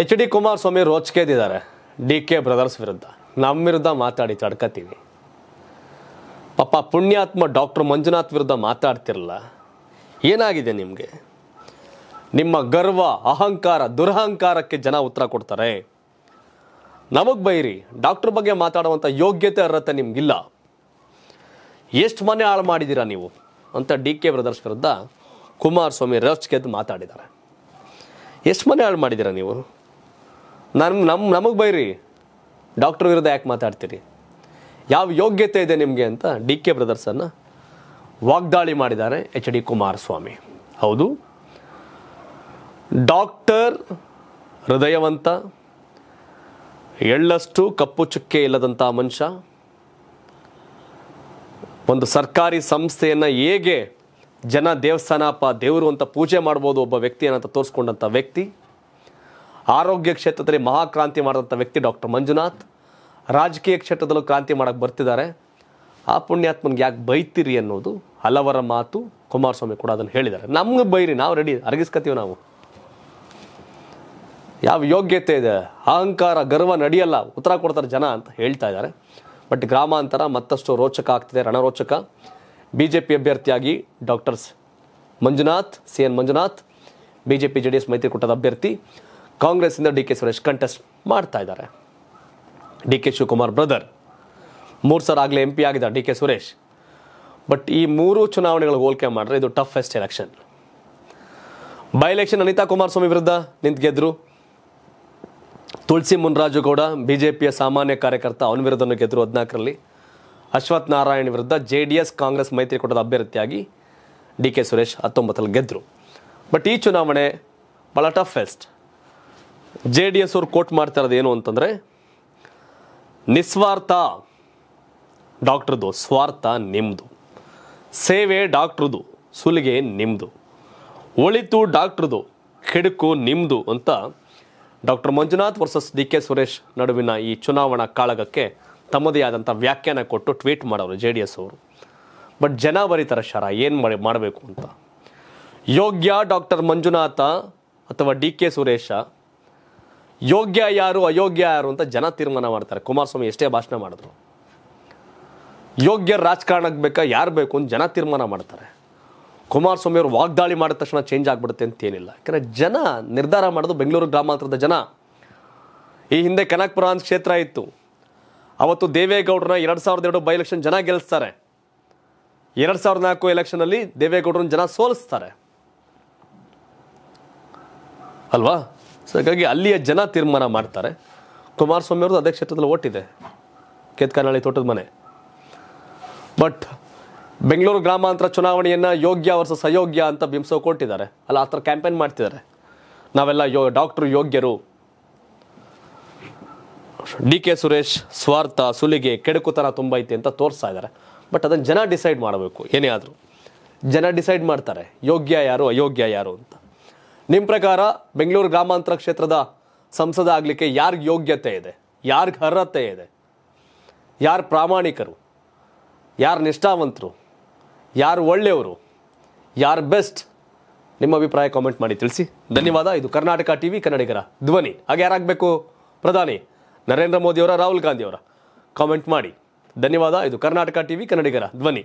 H D Kumaraswamy ರೋಚ್ಕೇದಿದ್ದಾರೆ D K brothers ವಿರುದ್ಧ ನಮ್ಮ ವಿರುದ್ಧ ಮಾತಾಡಿ ತಡ್ಕತೀವಿ ಪಾಪ ಪುಣ್ಯಾತ್ಮ ಡಾಕ್ಟರ್ ಮಂಜುನಾಥ್ ವಿರುದ್ಧ ಮಾತಾಡ್ತಿರಲ್ಲ ಏನಾಗಿದೆ ನಿಮಗೆ ನಿಮ್ಮ ಗರ್ವ ಅಹಂಕಾರ ದುರಹಂಕಾರಕ್ಕೆ ಜನ ಉತ್ತರ ಕೊಡ್ತಾರೆ ನಮಗೆ ಬೈರಿ ಡಾಕ್ಟ್ರ್ ಬಗ್ಗೆ ಮಾತಾಡುವಂಥ ಯೋಗ್ಯತೆ ಅರ್ಹತೆ ನಿಮಗಿಲ್ಲ ಎಷ್ಟು ಮನೆ ಹಾಳು ಮಾಡಿದ್ದೀರಾ ನೀವು ಅಂತ ಡಿ ಕೆ ಬ್ರದರ್ಸ್ ವಿರುದ್ಧ ಕುಮಾರಸ್ವಾಮಿ ರೋಚ್ಕೆದ್ದು ಮಾತಾಡಿದ್ದಾರೆ ಎಷ್ಟು ಮನೆ ಹಾಳು ಮಾಡಿದ್ದೀರಾ ನೀವು ನಮ್ಮ ನಮ್ಮ ನಮಗೆ ಬೈರಿ ಡಾಕ್ಟರ್ ವಿರುದ್ಧ ಯಾಕೆ ಮಾತಾಡ್ತೀರಿ ಯಾವ ಯೋಗ್ಯತೆ ಇದೆ ನಿಮಗೆ ಅಂತ ಡಿ ಕೆ ಬ್ರದರ್ಸನ್ನು ವಾಗ್ದಾಳಿ ಮಾಡಿದ್ದಾರೆ ಎಚ್ ಡಿ ಕುಮಾರಸ್ವಾಮಿ ಹೌದು ಡಾಕ್ಟರ್ ಹೃದಯವಂತ ಎಳ್ಳಷ್ಟು ಕಪ್ಪು ಚುಕ್ಕೆ ಇಲ್ಲದಂಥ ಮನುಷ್ಯ ಒಂದು ಸರ್ಕಾರಿ ಸಂಸ್ಥೆಯನ್ನು ಹೇಗೆ ಜನ ದೇವಸ್ಥಾನ ದೇವರು ಅಂತ ಪೂಜೆ ಮಾಡ್ಬೋದು ಒಬ್ಬ ವ್ಯಕ್ತಿ ವ್ಯಕ್ತಿಯನ್ನು ತೋರಿಸ್ಕೊಂಡಂಥ ವ್ಯಕ್ತಿ ಆರೋಗ್ಯ ಕ್ಷೇತ್ರದಲ್ಲಿ ಮಹಾಕ್ರಾಂತಿ ಮಾಡಿದಂಥ ವ್ಯಕ್ತಿ ಡಾಕ್ಟರ್ ಮಂಜುನಾಥ್ ರಾಜಕೀಯ ಕ್ಷೇತ್ರದಲ್ಲೂ ಕ್ರಾಂತಿ ಮಾಡೋಕ್ಕೆ ಬರ್ತಿದ್ದಾರೆ ಆ ಪುಣ್ಯಾತ್ಮನಿಗೆ ಯಾಕೆ ಬೈತೀರಿ ಅನ್ನೋದು ಹಲವರ ಮಾತು ಕುಮಾರಸ್ವಾಮಿ ಕೂಡ ಅದನ್ನು ಹೇಳಿದ್ದಾರೆ ನಮ್ಗೆ ಬೈರಿ ನಾವು ರೆಡಿ ಅರಗಿಸ್ಕತೀವಿ ನಾವು ಯಾವ ಯೋಗ್ಯತೆ ಇದೆ ಅಹಂಕಾರ ಗರ್ವ ನಡೆಯಲ್ಲ ಉತ್ತರ ಕೊಡ್ತಾರೆ ಜನ ಅಂತ ಹೇಳ್ತಾ ಇದ್ದಾರೆ ಬಟ್ ಗ್ರಾಮಾಂತರ ಮತ್ತಷ್ಟು ರೋಚಕ ಆಗ್ತಿದೆ ರಣರೋಚಕ ಬಿ ಜೆ ಪಿ ಅಭ್ಯರ್ಥಿಯಾಗಿ doctors Manjunath C N Manjunath B J P J D S ಮೈತ್ರಿಕೂಟದ ಅಭ್ಯರ್ಥಿ ಕಾಂಗ್ರೆಸ್ಸಿಂದ ಡಿ ಕೆ ಸುರೇಶ್ ಕಂಟೆಸ್ಟ್ ಮಾಡ್ತಾ ಇದ್ದಾರೆ ಡಿ ಕೆ ಶಿವಕುಮಾರ್ ಬ್ರದರ್ ಮೂರು ಸಲ ಆಗಲೇ ಎಂ ಪಿ ಆಗಿದ್ದಾರೆ ಡಿ ಕೆ ಸುರೇಶ್ ಬಟ್ ಈ ಮೂರು ಚುನಾವಣೆಗಳಿಗೆ ಹೋಲ್ಕೆ ಮಾಡಿದ್ರೆ ಇದು toughest election by election Anitha Kumaraswamy ವಿರುದ್ಧ ನಿಂತು ಗೆದ್ದರು ತುಳಸಿ ಮುನ್ರಾಜುಗೌಡ ಬಿ ಜೆ ಪಿಯ ಸಾಮಾನ್ಯ ಕಾರ್ಯಕರ್ತ ಅವನ ವಿರುದ್ಧ ಗೆದ್ರು ಹದಿನಾಲ್ಕರಲ್ಲಿ ಅಶ್ವಥ್ ನಾರಾಯಣ್ ವಿರುದ್ಧ ಜೆ ಡಿ ಎಸ್ ಕಾಂಗ್ರೆಸ್ ಮೈತ್ರಿಕೂಟದ ಅಭ್ಯರ್ಥಿಯಾಗಿ ಡಿ ಕೆ ಸುರೇಶ್ ಹತ್ತೊಂಬತ್ತರಲ್ಲಿ ಗೆದ್ದರು ಬಟ್ ಈ ಚುನಾವಣೆ ಭಾಳ ಟಫೆಸ್ಟ್ ಜೆ ಡಿ ಎಸ್ ಅವರು ಕೋಟ್ ಮಾಡ್ತಾ ಇರೋದು ಏನು ಅಂತಂದರೆ ನಿಸ್ವಾರ್ಥ ಡಾಕ್ಟ್ರದು ಸ್ವಾರ್ಥ ನಿಮ್ಮದು ಸೇವೆ ಡಾಕ್ಟ್ರದು ಸುಲಿಗೆ ನಿಮ್ಮದು ಒಳಿತು ಡಾಕ್ಟ್ರದು ಕೆಡುಕು ನಿಮ್ಮದು ಅಂತ doctor Manjunath versus D K Suresh ನಡುವಿನ ಈ ಚುನಾವಣಾ ಕಾಳಗಕ್ಕೆ ತಮ್ಮದೇ ಆದಂಥ ವ್ಯಾಖ್ಯಾನ ಕೊಟ್ಟು ಟ್ವೀಟ್ ಮಾಡೋರು ಜೆ ಡಿ ಎಸ್ ಅವರು ಬಟ್ ಜನ ಬರೀತಾರೆ ಶರ ಏನು ಮಾಡಿ ಮಾಡಬೇಕು ಅಂತ ಯೋಗ್ಯ ಡಾಕ್ಟರ್ ಮಂಜುನಾಥ ಅಥವಾ ಡಿ ಕೆ ಸುರೇಶ ಯೋಗ್ಯ ಯಾರು ಅಯೋಗ್ಯ ಯಾರು ಅಂತ ಜನ ತೀರ್ಮಾನ ಮಾಡ್ತಾರೆ ಕುಮಾರಸ್ವಾಮಿ ಎಷ್ಟೇ ಭಾಷಣ ಮಾಡಿದ್ರು ಯೋಗ್ಯ ರಾಜಕಾರಣಕ್ಕೆ ಬೇಕಾ ಯಾರು ಬೇಕು ಅಂತ ಜನ ತೀರ್ಮಾನ ಮಾಡ್ತಾರೆ ಕುಮಾರಸ್ವಾಮಿ ಅವರು ವಾಗ್ದಾಳಿ ಮಾಡಿದ ತಕ್ಷಣ ಚೇಂಜ್ ಆಗಿಬಿಡುತ್ತೆ ಅಂತೇನಿಲ್ಲ ಯಾಕಂದರೆ ಜನ ನಿರ್ಧಾರ ಮಾಡೋದು ಬೆಂಗಳೂರು ಗ್ರಾಮಾಂತರದ ಜನ ಈ ಹಿಂದೆ ಕನಕಪುರ ಅಂತ ಕ್ಷೇತ್ರ ಇತ್ತು ಅವತ್ತು ದೇವೇಗೌಡರನ್ನ ಎರಡು ಸಾವಿರದ ಎರಡು ಬೈ ಎಲೆಕ್ಷನ್ ಜನ ಗೆಲ್ಲಿಸ್ತಾರೆ ಎರಡು ಸಾವಿರದ ನಾಲ್ಕು ಎಲೆಕ್ಷನಲ್ಲಿ ದೇವೇಗೌಡರನ್ನ ಜನ ಸೋಲಿಸ್ತಾರೆ ಅಲ್ವಾ ಸೊ ಹಾಗಾಗಿ ಅಲ್ಲಿಯ ಜನ ತೀರ್ಮಾನ ಮಾಡ್ತಾರೆ ಕುಮಾರಸ್ವಾಮಿ ಅವ್ರದ್ದು ಅದೇ ಕ್ಷೇತ್ರದಲ್ಲಿ ಓಟಿದೆ ತೋಟದ ಮನೆ ಬಟ್ ಬೆಂಗಳೂರು ಗ್ರಾಮಾಂತರ ಚುನಾವಣೆಯನ್ನು ಯೋಗ್ಯ ವರ್ಷ ಅಯೋಗ್ಯ ಅಂತ ಬಿಂಬಿಸೋ ಕೊಟ್ಟಿದ್ದಾರೆ ಅಲ್ಲ ಆ ಥರ ಕ್ಯಾಂಪೇನ್ ಮಾಡ್ತಿದ್ದಾರೆ ನಾವೆಲ್ಲ ಯೋ ಡಾಕ್ಟ್ರು ಯೋಗ್ಯರು ಡಿ ಕೆ ಸುರೇಶ್ ಸ್ವಾರ್ಥ ಸುಲಿಗೆ ಕೆಡುಕುತನ ತುಂಬ ಐತಿ ಅಂತ ತೋರಿಸ್ತಾ ಇದ್ದಾರೆ ಬಟ್ ಅದನ್ನು ಜನ ಡಿಸೈಡ್ ಮಾಡಬೇಕು ಏನೇ ಆದರೂ ಜನ ಡಿಸೈಡ್ ಮಾಡ್ತಾರೆ ಯೋಗ್ಯ ಯಾರು ಅಯೋಗ್ಯ ಯಾರು ಅಂತ ನಿಮ್ಮ ಪ್ರಕಾರ ಬೆಂಗಳೂರು ಗ್ರಾಮಾಂತರ ಕ್ಷೇತ್ರದ ಸಂಸದ ಆಗಲಿಕ್ಕೆ ಯಾರಿಗೆ ಯೋಗ್ಯತೆ ಇದೆ ಯಾರಿಗೆ ಅರ್ಹತೆ ಇದೆ ಯಾರು ಪ್ರಾಮಾಣಿಕರು ಯಾರು ನಿಷ್ಠಾವಂತರು ಯಾರು ಒಳ್ಳೆಯವರು ಯಾರು ಬೆಸ್ಟ್ ನಿಮ್ಮ ಅಭಿಪ್ರಾಯ ಕಾಮೆಂಟ್ ಮಾಡಿ ತಿಳಿಸಿ ಧನ್ಯವಾದ ಇದು ಕರ್ನಾಟಕ ಟಿ ವಿ ಕನ್ನಡಿಗರ ಧ್ವನಿ ಹಾಗೆ ಯಾರಾಗಬೇಕು ಪ್ರಧಾನಿ ನರೇಂದ್ರ ಮೋದಿಯವರ ರಾಹುಲ್ ಗಾಂಧಿಯವರ ಕಾಮೆಂಟ್ ಮಾಡಿ ಧನ್ಯವಾದ ಇದು ಕರ್ನಾಟಕ ಟಿ ವಿ ಕನ್ನಡಿಗರ ಧ್ವನಿ